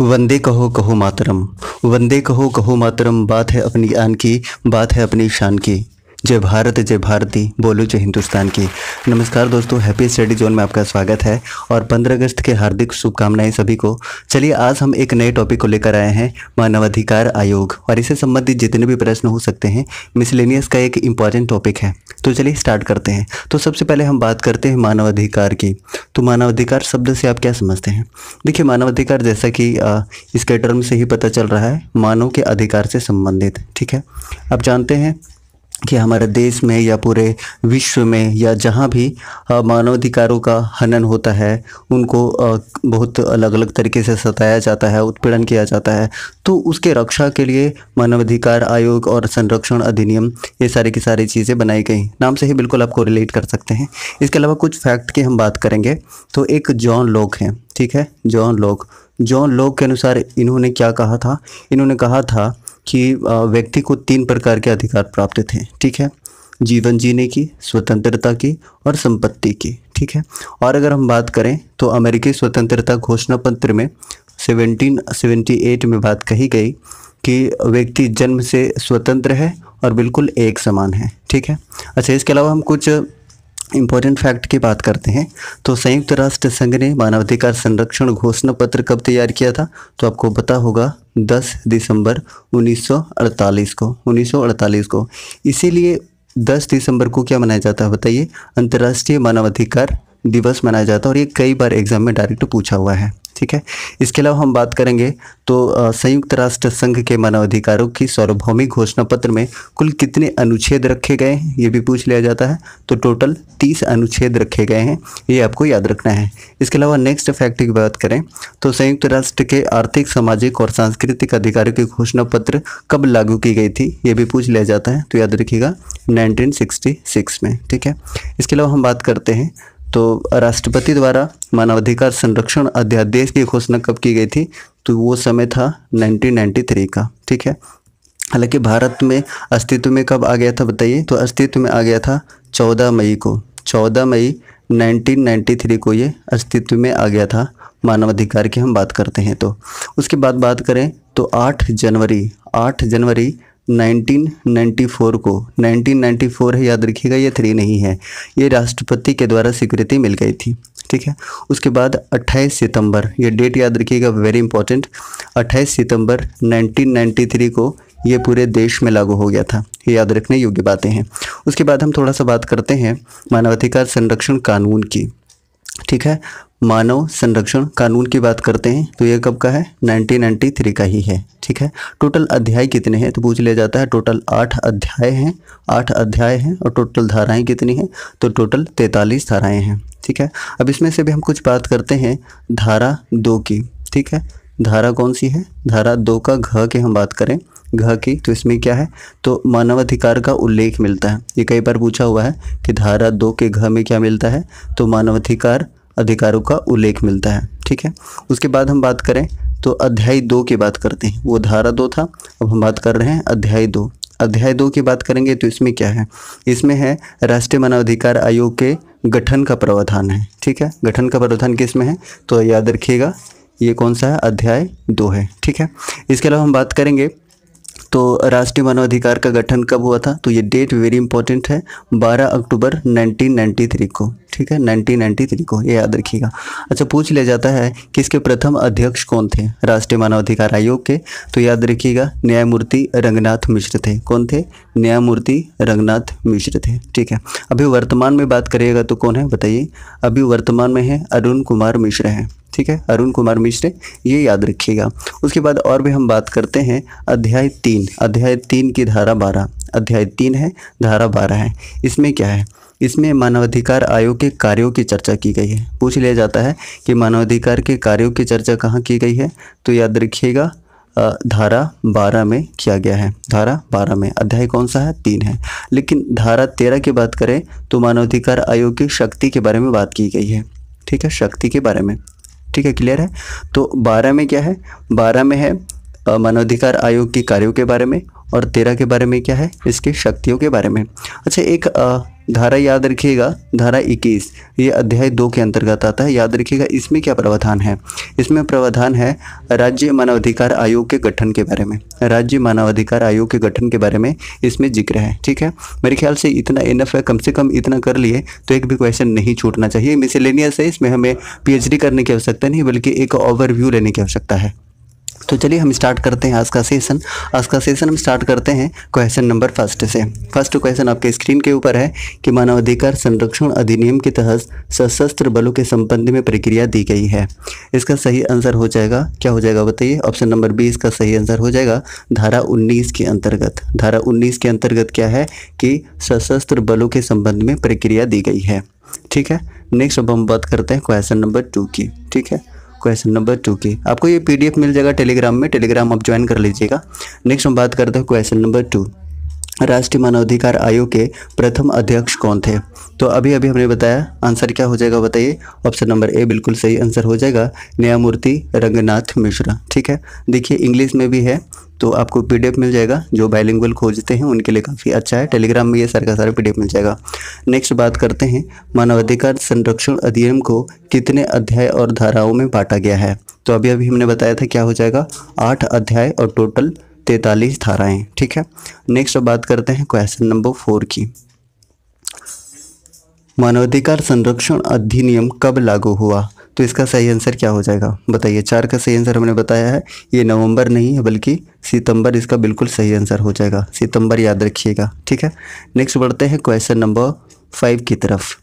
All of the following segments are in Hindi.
वंदे कहो कहो मातरम वंदे कहो कहो मातरम बात है अपनी आन की बात है अपनी शान की जय भारत जय भारती बोलो जय हिंदुस्तान की नमस्कार दोस्तों हैप्पी स्टडी जोन में आपका स्वागत है और 15 अगस्त के हार्दिक शुभकामनाएं सभी को चलिए आज हम एक नए टॉपिक को लेकर आए हैं मानवाधिकार आयोग और इससे संबंधित जितने भी प्रश्न हो सकते हैं मिसलेनियस का एक इम्पॉर्टेंट टॉपिक है तो चलिए स्टार्ट करते हैं तो सबसे पहले हम बात करते हैं मानवाधिकार की तो मानवाधिकार शब्द से आप क्या समझते हैं देखिए मानवाधिकार जैसा कि इसके टर्म से ही पता चल रहा है मानव के अधिकार से संबंधित ठीक है आप जानते हैं कि हमारे देश में या पूरे विश्व में या जहाँ भी मानवाधिकारों का हनन होता है उनको बहुत अलग अलग तरीके से सताया जाता है उत्पीड़न किया जाता है तो उसके रक्षा के लिए मानवाधिकार आयोग और संरक्षण अधिनियम ये सारी की सारी चीज़ें बनाई गई नाम से ही बिल्कुल आपको रिलेट कर सकते हैं इसके अलावा कुछ फैक्ट की हम बात करेंगे तो एक जॉन लोक हैं ठीक है जॉन लोक जॉन लोक के अनुसार इन्होंने क्या कहा था इन्होंने कहा था कि व्यक्ति को तीन प्रकार के अधिकार प्राप्त थे ठीक है जीवन जीने की स्वतंत्रता की और संपत्ति की ठीक है और अगर हम बात करें तो अमेरिकी स्वतंत्रता घोषणा पत्र में 1778 में बात कही गई कि व्यक्ति जन्म से स्वतंत्र है और बिल्कुल एक समान है ठीक है अच्छा इसके अलावा हम कुछ इम्पोर्टेंट फैक्ट की बात करते हैं तो संयुक्त राष्ट्र संघ ने मानवाधिकार संरक्षण घोषणा पत्र कब तैयार किया था तो आपको पता होगा 10 दिसंबर 1948 को 1948 को इसीलिए 10 दिसंबर को क्या मनाया जाता है बताइए अंतर्राष्ट्रीय मानवाधिकार दिवस मनाया जाता है और ये कई बार एग्जाम में डायरेक्ट पूछा हुआ है ठीक है इसके अलावा हम बात करेंगे तो संयुक्त राष्ट्र संघ के मानवाधिकारों की सार्वभौमिक घोषणा पत्र में कुल कितने अनुच्छेद रखे गए हैं ये भी पूछ लिया जाता है तो टोटल तीस अनुच्छेद रखे गए हैं ये आपको याद रखना है इसके अलावा नेक्स्ट फैक्ट की बात करें तो संयुक्त राष्ट्र के आर्थिक सामाजिक और सांस्कृतिक अधिकारों की घोषणा पत्र कब लागू की गई थी ये भी पूछ लिया जाता है तो याद रखिएगा नाइनटीन में ठीक है इसके अलावा हम बात करते हैं तो राष्ट्रपति द्वारा मानवाधिकार संरक्षण अध्यादेश की घोषणा कब की गई थी तो वो समय था 1993 का ठीक है हालांकि भारत में अस्तित्व में कब आ गया था बताइए तो अस्तित्व में आ गया था 14 मई को 14 मई 1993 को ये अस्तित्व में आ गया था मानवाधिकार की हम बात करते हैं तो उसके बाद बात करें तो 8 जनवरी 8 जनवरी 1994 को 1994 है याद रखिएगा ये थ्री नहीं है ये राष्ट्रपति के द्वारा स्वीकृति मिल गई थी ठीक है उसके बाद 28 सितंबर ये डेट याद रखिएगा वेरी इंपॉर्टेंट 28 सितंबर 1993 को ये पूरे देश में लागू हो गया था ये याद रखने योग्य बातें हैं उसके बाद हम थोड़ा सा बात करते हैं मानवाधिकार संरक्षण कानून की ठीक है मानव संरक्षण कानून की बात करते हैं तो ये कब का है 1993 का ही है ठीक है टोटल अध्याय कितने हैं तो पूछ लिया जाता है टोटल आठ अध्याय हैं आठ अध्याय हैं और टोटल धाराएं कितनी हैं तो टोटल तैंतालीस धाराएं हैं ठीक है अब इसमें से भी हम कुछ बात करते हैं धारा दो की ठीक है धारा कौन सी है धारा दो का घ की हम बात करें घ की तो इसमें क्या है तो मानवाधिकार का उल्लेख मिलता है ये कई बार पूछा हुआ है कि धारा दो के घ में क्या मिलता है तो मानवाधिकार अधिकारों का उल्लेख मिलता है ठीक है उसके बाद हम बात करें तो अध्याय दो की बात करते हैं वो धारा दो था अब हम बात कर रहे हैं अध्याय दो अध्याय दो की बात करेंगे तो इसमें क्या है इसमें है राष्ट्रीय मानवाधिकार आयोग के गठन का प्रावधान है ठीक है गठन का प्रावधान किस में है तो याद रखिएगा ये कौन सा है अध्याय दो है ठीक है इसके अलावा हम बात करेंगे तो राष्ट्रीय मानवाधिकार का गठन कब हुआ था तो ये डेट वेरी इंपॉर्टेंट है 12 अक्टूबर 1993 को ठीक है 1993 को ये याद रखिएगा अच्छा पूछ लिया जाता है कि इसके प्रथम अध्यक्ष कौन थे राष्ट्रीय मानवाधिकार आयोग के तो याद रखिएगा न्यायमूर्ति रंगनाथ मिश्र थे कौन थे न्यायमूर्ति रंगनाथ मिश्र थे ठीक है अभी वर्तमान में बात करिएगा तो कौन है बताइए अभी वर्तमान में है अरुण कुमार मिश्र है ठीक है अरुण कुमार मिश्र ये याद रखिएगा उसके बाद और भी हम बात करते हैं अध्याय तीन अध्याय तीन की धारा बारह अध्याय तीन है धारा बारह है इसमें क्या है इसमें मानवाधिकार आयोग के कार्यों की चर्चा की गई है पूछ लिया जाता है कि मानवाधिकार के कार्यों की चर्चा कहाँ की गई है तो याद रखिएगा धारा बारह में किया गया है धारा बारह में अध्याय कौन सा है तीन है लेकिन धारा तेरह की बात करें तो मानवाधिकार आयोग की शक्ति के बारे में बात की गई है ठीक है शक्ति के बारे में ठीक है क्लियर है तो बारह में क्या है बारह में है मानवाधिकार आयोग के कार्यों के बारे में और तेरह के बारे में क्या है इसके शक्तियों के बारे में अच्छा एक आ, धारा याद रखिएगा धारा 21 ये अध्याय दो के अंतर्गत आता है याद रखिएगा इसमें क्या प्रावधान है इसमें प्रावधान है राज्य मानवाधिकार आयोग के गठन के बारे में राज्य मानवाधिकार आयोग के गठन के बारे में इसमें जिक्र है ठीक है मेरे ख्याल से इतना इनफ है कम से कम इतना कर लिए तो एक भी क्वेश्चन नहीं छूटना चाहिए मिसेलेनियस है इसमें हमें पी करने की आवश्यकता नहीं बल्कि एक ओवरव्यू लेने की आवश्यकता है तो चलिए हम स्टार्ट करते हैं आज का सेशन आज का सेशन हम स्टार्ट करते हैं क्वेश्चन नंबर फर्स्ट से फर्स्ट क्वेश्चन आपके स्क्रीन के ऊपर है कि मानवाधिकार संरक्षण अधिनियम के तहत सशस्त्र बलों के संबंध में प्रक्रिया दी गई है इसका सही आंसर हो जाएगा क्या हो जाएगा बताइए ऑप्शन नंबर बी इसका सही आंसर हो जाएगा धारा उन्नीस के अंतर्गत धारा उन्नीस के अंतर्गत क्या है कि सशस्त्र बलों के संबंध में प्रक्रिया दी गई है ठीक है नेक्स्ट अब हम बात करते हैं क्वेश्चन नंबर टू की ठीक है क्वेश्चन नंबर टू की आपको ये पीडीएफ मिल जाएगा टेलीग्राम में टेलीग्राम आप ज्वाइन कर लीजिएगा नेक्स्ट हम बात करते हैं क्वेश्चन नंबर टू राष्ट्रीय मानवाधिकार आयोग के प्रथम अध्यक्ष कौन थे तो अभी अभी हमने बताया आंसर क्या हो जाएगा बताइए ऑप्शन नंबर ए बिल्कुल सही आंसर हो जाएगा न्यायमूर्ति रंगनाथ मिश्रा ठीक है देखिए इंग्लिश में भी है तो आपको पीडीएफ मिल जाएगा जो बायलिंगुअल खोजते हैं उनके लिए काफ़ी अच्छा है टेलीग्राम में ये सर का सारा पी मिल जाएगा नेक्स्ट बात करते हैं मानवाधिकार संरक्षण अधिनियम को कितने अध्याय और धाराओं में बांटा गया है तो अभी अभी हमने बताया था क्या हो जाएगा आठ अध्याय और टोटल तैतालीस धाराएँ ठीक है नेक्स्ट बात करते हैं क्वेश्चन नंबर फोर की मानवाधिकार संरक्षण अधिनियम कब लागू हुआ तो इसका सही आंसर क्या हो जाएगा बताइए चार का सही आंसर हमने बताया है ये नवंबर नहीं है बल्कि सितंबर इसका बिल्कुल सही आंसर हो जाएगा सितंबर याद रखिएगा ठीक है नेक्स्ट बढ़ते हैं क्वेश्चन नंबर फाइव की तरफ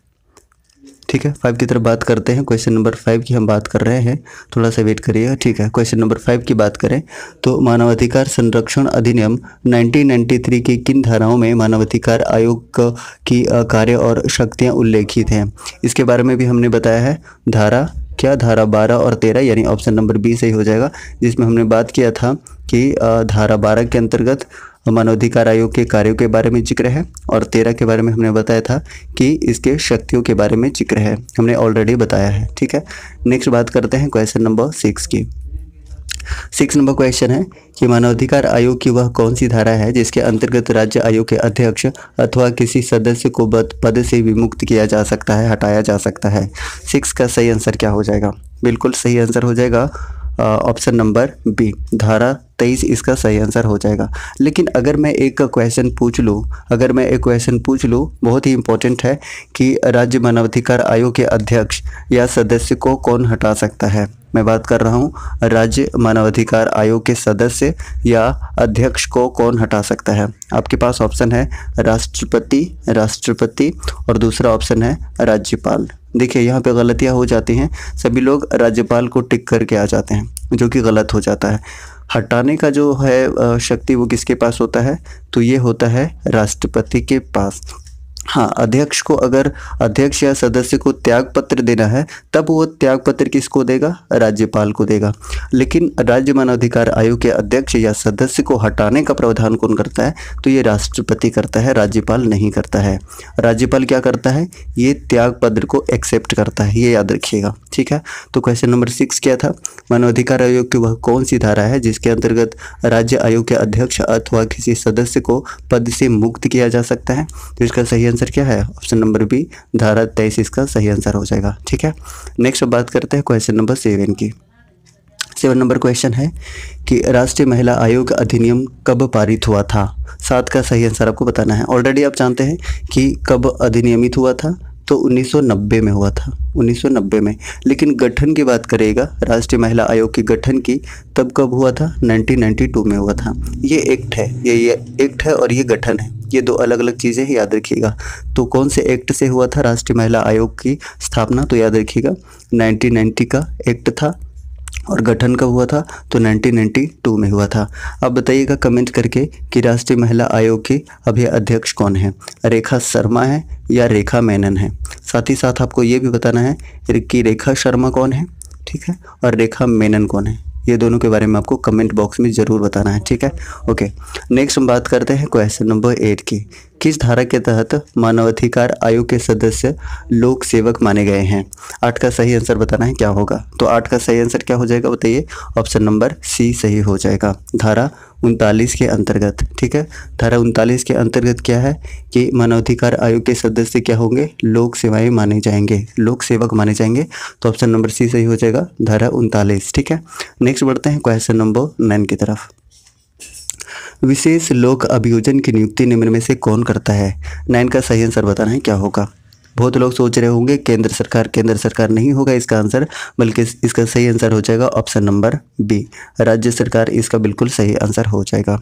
ठीक है फाइव की तरफ बात करते हैं क्वेश्चन नंबर फाइव की हम बात कर रहे हैं थोड़ा सा वेट करिएगा ठीक है क्वेश्चन नंबर फाइव की बात करें तो मानवाधिकार संरक्षण अधिनियम 1993 की किन धाराओं में मानवाधिकार आयोग की कार्य और शक्तियां उल्लेखित हैं इसके बारे में भी हमने बताया है धारा क्या धारा बारह और तेरह यानी ऑप्शन नंबर बी सही हो जाएगा जिसमें हमने बात किया था कि धारा बारह के अंतर्गत मानवाधिकार आयोग के कार्यों के बारे में जिक्र है और तेरह के बारे में हमने बताया था कि इसके शक्तियों के बारे में जिक्र है हमने ऑलरेडी बताया है ठीक है नेक्स्ट बात करते हैं क्वेश्चन नंबर सिक्स की सिक्स नंबर क्वेश्चन है कि मानवाधिकार आयोग की वह कौन सी धारा है जिसके अंतर्गत राज्य आयोग के अध्यक्ष अथवा किसी सदस्य को पद से विमुक्त किया जा सकता है हटाया जा सकता है सिक्स का सही आंसर क्या हो जाएगा बिल्कुल सही आंसर हो जाएगा ऑप्शन नंबर बी धारा तेईस इसका सही आंसर हो जाएगा लेकिन अगर मैं एक क्वेश्चन पूछ लूँ अगर मैं एक क्वेश्चन पूछ लूँ बहुत ही इंपॉर्टेंट है कि राज्य मानवाधिकार आयोग के अध्यक्ष या सदस्य को कौन हटा सकता है मैं बात कर रहा हूँ राज्य मानवाधिकार आयोग के सदस्य या अध्यक्ष को कौन हटा सकता है आपके पास ऑप्शन है राष्ट्रपति राष्ट्रपति और दूसरा ऑप्शन है राज्यपाल देखिए यहाँ पे गलतियाँ हो जाती हैं सभी लोग राज्यपाल को टिक करके आ जाते हैं जो कि गलत हो जाता है हटाने का जो है शक्ति वो किसके पास होता है तो ये होता है राष्ट्रपति के पास हाँ अध्यक्ष को अगर अध्यक्ष या सदस्य को त्याग पत्र देना है तब वो त्याग पत्र किसको देगा राज्यपाल को देगा लेकिन राज्य मानवाधिकार आयोग के अध्यक्ष या सदस्य को हटाने का प्रावधान कौन करता है तो ये राष्ट्रपति करता है राज्यपाल नहीं करता है राज्यपाल क्या करता है ये त्याग पत्र को एक्सेप्ट करता है ये याद रखिएगा ठीक है तो क्वेश्चन नंबर सिक्स क्या था मानवाधिकार आयोग की वह कौन सी धारा है जिसके अंतर्गत राज्य आयोग के अध्यक्ष अथवा किसी सदस्य को पद से मुक्त किया जा सकता है तो इसका सही आंसर क्या है ऑप्शन नंबर बी धारा तेईस इसका सही आंसर हो जाएगा ठीक है नेक्स्ट बात करते हैं क्वेश्चन नंबर सेवन की सेवन नंबर क्वेश्चन है कि राष्ट्रीय महिला आयोग अधिनियम कब पारित हुआ था सात का सही आंसर आपको बताना है ऑलरेडी आप जानते हैं कि कब अधिनियमित हुआ था तो 1990 में हुआ था 1990 में लेकिन गठन की बात करेगा राष्ट्रीय महिला आयोग की गठन की तब कब हुआ था 1992 में हुआ था ये एक्ट है ये ये एक्ट है और ये गठन है ये दो अलग अलग चीज़ें याद रखिएगा तो कौन से एक्ट से हुआ था राष्ट्रीय महिला आयोग की स्थापना तो याद रखिएगा 1990 का एक्ट था और गठन कब हुआ था तो 1992 में हुआ था अब बताइएगा कमेंट करके कि राष्ट्रीय महिला आयोग की अभी अध्यक्ष कौन है रेखा शर्मा है या रेखा मेनन है साथ ही साथ आपको ये भी बताना है कि रेखा शर्मा कौन है ठीक है और रेखा मेनन कौन है ये दोनों के बारे में आपको कमेंट बॉक्स में ज़रूर बताना है ठीक है ओके नेक्स्ट हम बात करते हैं क्वेश्चन नंबर एट की किस धारा के तहत मानवाधिकार आयोग के सदस्य लोक सेवक माने गए हैं आठ का सही आंसर बताना है क्या होगा तो आठ का सही आंसर क्या हो जाएगा बताइए ऑप्शन नंबर सी सही हो जाएगा धारा उनतालीस के अंतर्गत ठीक है धारा उनतालीस के अंतर्गत क्या है कि मानवाधिकार आयोग के सदस्य क्या होंगे लोक सेवाएं माने जाएंगे लोक सेवक माने जाएंगे तो ऑप्शन नंबर सी सही हो जाएगा धारा उनतालीस ठीक है नेक्स्ट बढ़ते हैं क्वेश्चन नंबर नाइन की तरफ विशेष लोक अभियोजन की नियुक्ति निम्न में से कौन करता है नाइन का सही आंसर बताना है क्या होगा बहुत लोग सोच रहे होंगे केंद्र सरकार केंद्र सरकार नहीं होगा इसका आंसर बल्कि इसका सही आंसर हो जाएगा ऑप्शन नंबर बी राज्य सरकार इसका बिल्कुल सही आंसर हो जाएगा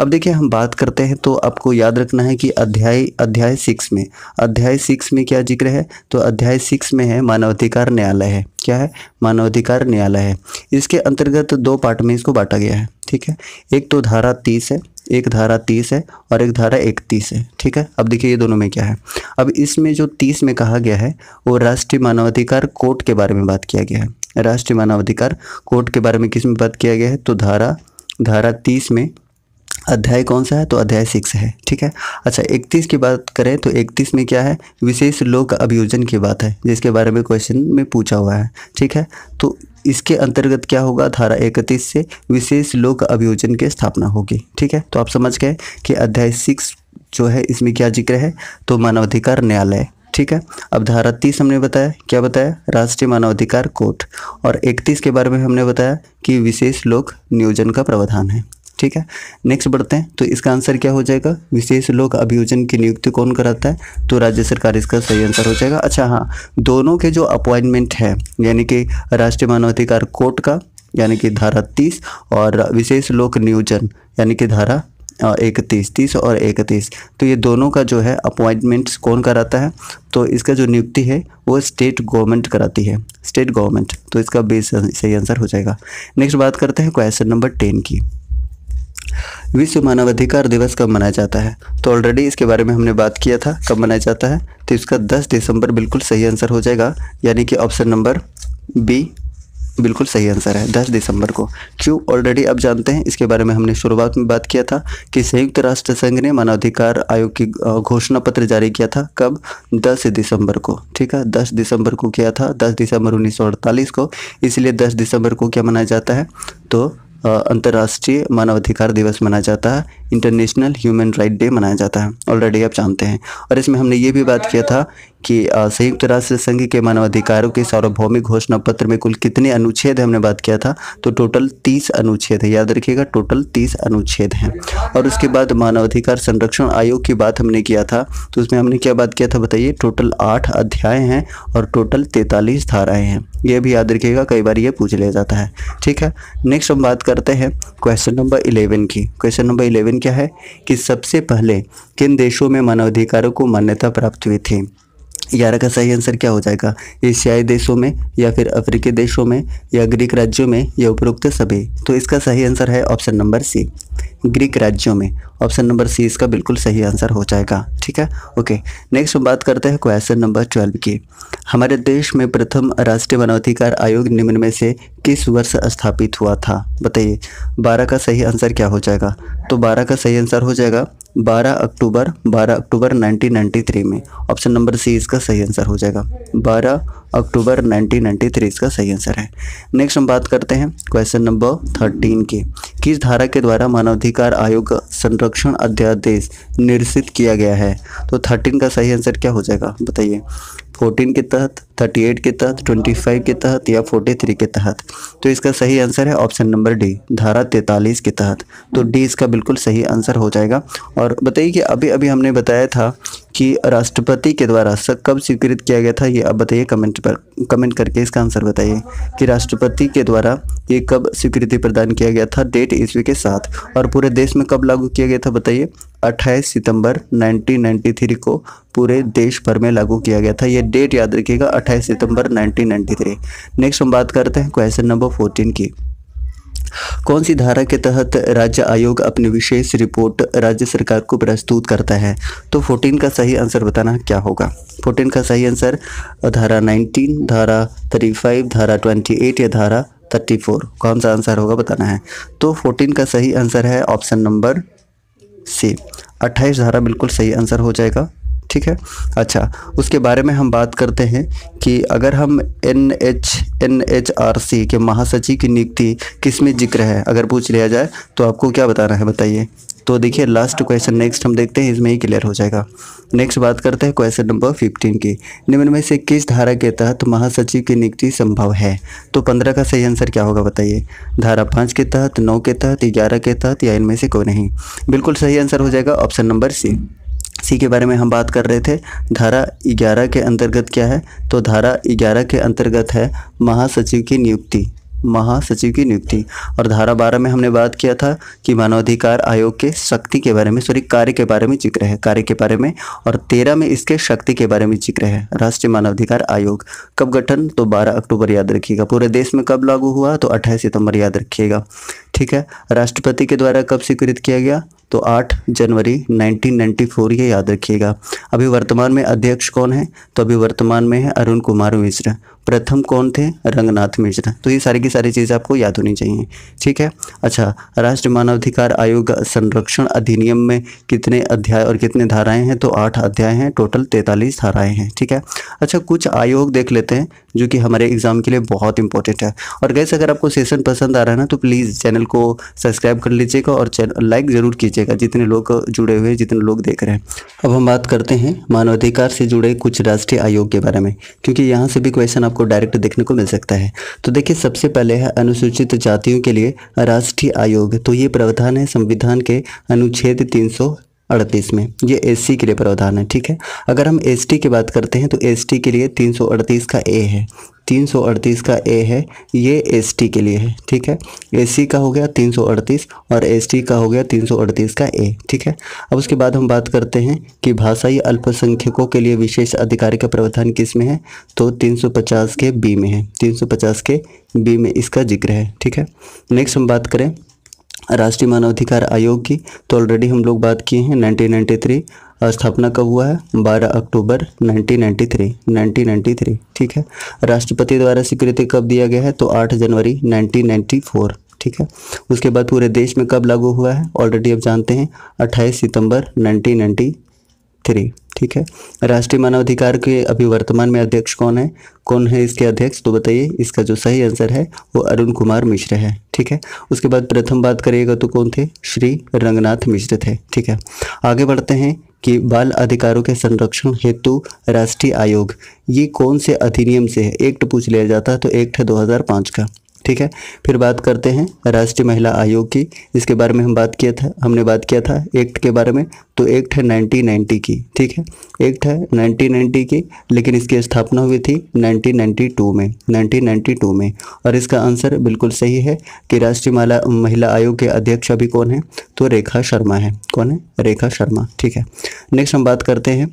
अब देखिए हम बात करते हैं तो आपको याद रखना है कि अध्याय अध्याय सिक्स में अध्याय सिक्स में क्या जिक्र है तो अध्याय सिक्स में है मानवाधिकार न्यायालय है क्या है मानवाधिकार न्यायालय है इसके अंतर्गत दो पार्ट में इसको बांटा गया है ठीक है एक तो धारा तीस है एक धारा तीस है और एक धारा इकतीस है ठीक है अब देखिए ये दोनों में क्या है अब इसमें जो तीस में कहा गया है वो राष्ट्रीय मानवाधिकार कोर्ट के बारे में बात किया गया है राष्ट्रीय मानवाधिकार कोर्ट के बारे में किस में बात किया गया है तो धारा धारा तीस में अध्याय कौन सा है तो अध्याय सिक्स है ठीक है अच्छा इकतीस की बात करें तो इकतीस में क्या है विशेष लोक अभियोजन की बात है जिसके बारे में क्वेश्चन में पूछा हुआ है ठीक है तो इसके अंतर्गत क्या होगा धारा इकतीस से विशेष लोक अभियोजन की स्थापना होगी ठीक है तो आप समझ गए कि अध्याय सिक्स जो है इसमें क्या जिक्र है तो मानवाधिकार न्यायालय ठीक है अब धारा तीस हमने बताया क्या बताया राष्ट्रीय मानवाधिकार कोर्ट और इकतीस के बारे में हमने बताया कि विशेष लोक नियोजन का प्रावधान है ठीक है नेक्स्ट बढ़ते हैं तो इसका आंसर क्या हो जाएगा विशेष लोक अभियोजन की नियुक्ति कौन कराता है तो राज्य सरकार इसका सही आंसर हो जाएगा अच्छा हाँ दोनों के जो अपॉइंटमेंट है यानी कि राष्ट्रीय मानवाधिकार कोर्ट का यानी कि धारा तीस और विशेष लोक नियोजन यानी कि धारा इकतीस तीस और इकतीस तो ये दोनों का जो है अपॉइंटमेंट्स कौन कराता है तो इसका जो नियुक्ति है वो स्टेट गवर्नमेंट कराती है स्टेट गवर्नमेंट तो इसका बेस सही आंसर हो जाएगा नेक्स्ट बात करते हैं क्वेश्चन नंबर टेन की विश्व मानवाधिकार दिवस कब मनाया जाता है तो ऑलरेडी इसके बारे में हमने बात किया था कब मनाया जाता है तो इसका 10 दिसंबर बिल्कुल सही आंसर हो जाएगा यानी कि ऑप्शन नंबर बी बिल्कुल सही आंसर है 10 दिसंबर को क्यों ऑलरेडी आप जानते हैं इसके बारे में हमने शुरुआत में बात किया था कि संयुक्त राष्ट्र संघ ने मानवाधिकार आयोग की घोषणा पत्र जारी किया था कब 10 दिसंबर को ठीक है 10 दिसंबर को किया था 10 दिसंबर 1948 को इसलिए 10 दिसंबर को क्या मनाया जाता है तो अंतर्राष्ट्रीय मानवाधिकार दिवस मनाया जाता है इंटरनेशनल ह्यूमन राइट डे मनाया जाता है ऑलरेडी आप जानते हैं और इसमें हमने ये भी बात किया था कि संयुक्त राष्ट्र संघ के मानवाधिकारों के सार्वभौमिक घोषणा पत्र में कुल कितने अनुच्छेद हमने बात किया था तो टोटल तीस अनुच्छेद है याद रखिएगा टोटल तीस अनुच्छेद हैं और उसके बाद मानवाधिकार संरक्षण आयोग की बात हमने किया था तो उसमें हमने क्या बात किया था बताइए टोटल आठ अध्याय हैं और टोटल तैंतालीस धाराएँ हैं यह भी याद रखिएगा कई बार ये पूछ लिया जाता है ठीक है नेक्स्ट हम बात करते हैं क्वेश्चन नंबर इलेवन की क्वेश्चन नंबर इलेवन क्या है कि सबसे पहले किन देशों में मानवाधिकारों को मान्यता प्राप्त हुई थी ग्यारह का सही आंसर क्या हो जाएगा एशियाई देशों में या फिर अफ्रीकी देशों में या ग्रीक राज्यों में या उपरोक्त सभी तो इसका सही आंसर है ऑप्शन नंबर सी ग्रीक राज्यों में ऑप्शन नंबर सी इसका बिल्कुल सही आंसर हो जाएगा ठीक है ओके नेक्स्ट हम बात करते हैं क्वेश्चन नंबर ट्वेल्व की हमारे देश में प्रथम राष्ट्रीय मानवाधिकार आयोग निम्न में से किस वर्ष स्थापित हुआ था बताइए बारह का सही आंसर क्या हो जाएगा तो बारह का सही आंसर हो जाएगा 12 अक्टूबर 12 अक्टूबर 1993 में ऑप्शन नंबर सी इसका सही आंसर हो जाएगा अक्टूबर 1993 इसका सही आंसर है नेक्स्ट हम बात करते हैं क्वेश्चन नंबर थर्टीन की किस धारा के द्वारा मानवाधिकार आयोग का संरक्षण अध्यादेश निरसित किया गया है तो थर्टीन का सही आंसर क्या हो जाएगा बताइए फोर्टीन के तहत थर्टी एट के तहत ट्वेंटी फाइव के तहत या फोर्टी थ्री के तहत तो इसका सही आंसर है ऑप्शन नंबर डी धारा तैंतालीस के तहत तो डी इसका बिल्कुल सही आंसर हो जाएगा और बताइए कि अभी अभी हमने बताया था कि राष्ट्रपति के द्वारा कब स्वीकृत किया गया था ये आप बताइए कमेंट पर कमेंट करके इसका आंसर बताइए कि राष्ट्रपति के द्वारा ये कब स्वीकृति प्रदान किया गया था डेट ईस्वी के साथ और पूरे देश में कब लागू किया गया था बताइए 28 सितंबर 1993 को पूरे देश भर में लागू किया गया था ये डेट याद रखिएगा 28 सितंबर 1993 नेक्स्ट हम बात करते हैं क्वेश्चन नंबर 14 की कौन सी धारा के तहत राज्य आयोग अपनी विशेष रिपोर्ट राज्य सरकार को प्रस्तुत करता है तो 14 का सही आंसर बताना क्या होगा 14 का सही आंसर धारा 19 धारा 35 धारा 28 या धारा 34 कौन सा आंसर होगा बताना है तो 14 का सही आंसर है ऑप्शन नंबर सी 28 धारा बिल्कुल सही आंसर हो जाएगा ठीक है अच्छा उसके बारे में हम बात करते हैं कि अगर हम N H N H R C के महासचिव की नियुक्ति किस में जिक्र है अगर पूछ लिया जाए तो आपको क्या बताना है बताइए तो देखिए लास्ट क्वेश्चन नेक्स्ट हम देखते हैं इसमें ही क्लियर हो जाएगा नेक्स्ट बात करते हैं क्वेश्चन नंबर फिफ्टीन की निम्न में से किस धारा के तहत महासचिव की नियुक्ति संभव है तो पंद्रह का सही आंसर क्या होगा बताइए धारा पाँच के तहत नौ के तहत ग्यारह के तहत या इनमें से कोई नहीं बिल्कुल सही आंसर हो जाएगा ऑप्शन नंबर सी इसी के बारे में हम बात कर रहे थे धारा 11 के अंतर्गत क्या है तो धारा 11 के अंतर्गत है महासचिव की नियुक्ति महासचिव की नियुक्ति और धारा बारह में हमने बात किया था कि मानवाधिकार आयोग के शक्ति के बारे में सॉरी कार्य के बारे में जिक्र है कार्य के बारे में और तेरह में इसके शक्ति के बारे में जिक्र है राष्ट्रीय मानवाधिकार आयोग कब गठन तो बारह अक्टूबर याद रखिएगा पूरे देश में कब लागू हुआ तो अट्ठाईस सितंबर याद रखिएगा ठीक है राष्ट्रपति के द्वारा कब स्वीकृत किया गया तो 8 जनवरी 1994 ये याद रखिएगा अभी वर्तमान में अध्यक्ष कौन है तो अभी वर्तमान में है अरुण कुमार मिश्रा प्रथम कौन थे रंगनाथ मिश्रा तो ये सारी की सारी चीज़ें आपको याद होनी चाहिए ठीक है अच्छा राष्ट्र मानवाधिकार आयोग संरक्षण अधिनियम में कितने अध्याय और कितने धाराएं हैं तो आठ अध्याय हैं टोटल तैंतालीस धाराएं हैं ठीक है अच्छा कुछ आयोग देख लेते हैं जो कि हमारे एग्जाम के लिए बहुत इंपॉर्टेंट है और गैस अगर आपको सेशन पसंद आ रहा है ना तो प्लीज़ चैनल को सब्सक्राइब कर लीजिएगा और चैनल लाइक ज़रूर कीजिएगा जितने लोग जुड़े हुए जितने लोग देख रहे हैं अब हम बात करते हैं मानवाधिकार से जुड़े कुछ राष्ट्रीय आयोग के बारे में क्योंकि यहाँ से भी क्वेश्चन आपको डायरेक्ट देखने को मिल सकता है तो देखिए सबसे पहले है अनुसूचित जातियों के लिए राष्ट्रीय आयोग तो ये प्रावधान है संविधान के अनुच्छेद तीन अड़तीस में ये एस के लिए प्रावधान है ठीक है अगर हम एस की बात करते हैं तो एस के लिए तीन का ए है तीन सौ अड़तीस का ए है ये एस के लिए है ठीक है ए का हो गया तीन सौ अड़तीस और एस का हो गया तीन सौ अड़तीस का ए ठीक है अब उसके बाद हम बात करते हैं कि भाषाई अल्पसंख्यकों के लिए विशेष अधिकार का प्रावधान किस में है तो तीन सौ पचास के बी में है तीन सौ पचास के बी में इसका जिक्र है ठीक है नेक्स्ट हम बात करें राष्ट्रीय मानवाधिकार आयोग की तो ऑलरेडी हम लोग बात किए हैं 1993 स्थापना कब हुआ है 12 अक्टूबर 1993 1993 ठीक है राष्ट्रपति द्वारा स्वीकृति कब दिया गया है तो 8 जनवरी 1994 ठीक है उसके बाद पूरे देश में कब लागू हुआ है ऑलरेडी आप जानते हैं 28 सितंबर 1993 ठीक है राष्ट्रीय मानवाधिकार के अभी वर्तमान में अध्यक्ष कौन है कौन है इसके अध्यक्ष तो बताइए इसका जो सही आंसर है वो अरुण कुमार मिश्र है ठीक है उसके बाद प्रथम बात करिएगा तो कौन थे श्री रंगनाथ मिश्र थे ठीक है आगे बढ़ते हैं कि बाल अधिकारों के संरक्षण हेतु राष्ट्रीय आयोग ये कौन से अधिनियम से है एक्ट तो पूछ लिया जाता है तो एक्ट है दो का ठीक है फिर बात करते हैं राष्ट्रीय महिला आयोग की इसके बारे में हम बात किया था हमने बात किया था एक्ट के बारे में तो एक्ट है 1990 की ठीक है एक्ट है 1990 की लेकिन इसकी स्थापना हुई थी 1992 में 1992 में और इसका आंसर बिल्कुल सही है कि राष्ट्रीय महिला आयोग के अध्यक्ष अभी कौन है तो रेखा शर्मा है कौन है रेखा शर्मा ठीक है नेक्स्ट हम बात करते हैं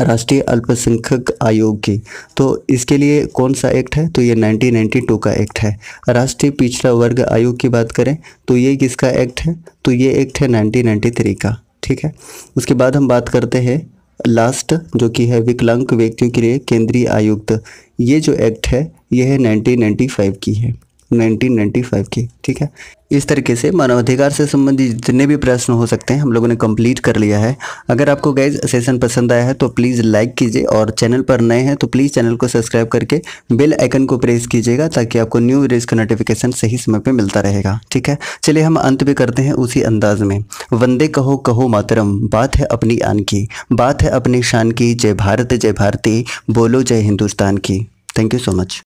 राष्ट्रीय अल्पसंख्यक आयोग की तो इसके लिए कौन सा एक्ट है तो ये 1992 का एक्ट है राष्ट्रीय पिछड़ा वर्ग आयोग की बात करें तो ये किसका एक्ट है तो ये एक्ट है 1993 का ठीक है उसके बाद हम बात करते हैं लास्ट जो कि है विकलांग व्यक्तियों के लिए केंद्रीय आयुक्त ये जो एक्ट है यह है 1995 की है 1995 की ठीक है इस तरीके से मानवाधिकार से संबंधित जितने भी प्रश्न हो सकते हैं हम लोगों ने कंप्लीट कर लिया है अगर आपको गैज सेशन पसंद आया है तो प्लीज़ लाइक कीजिए और चैनल पर नए हैं तो प्लीज़ चैनल को सब्सक्राइब करके बेल आइकन को प्रेस कीजिएगा ताकि आपको न्यू वीडियोज का नोटिफिकेशन सही समय पर मिलता रहेगा ठीक है चलिए हम अंत भी करते हैं उसी अंदाज में वंदे कहो कहो मातरम बात है अपनी आन की बात है अपनी शान की जय भारत जय भारती बोलो जय हिंदुस्तान की थैंक यू सो मच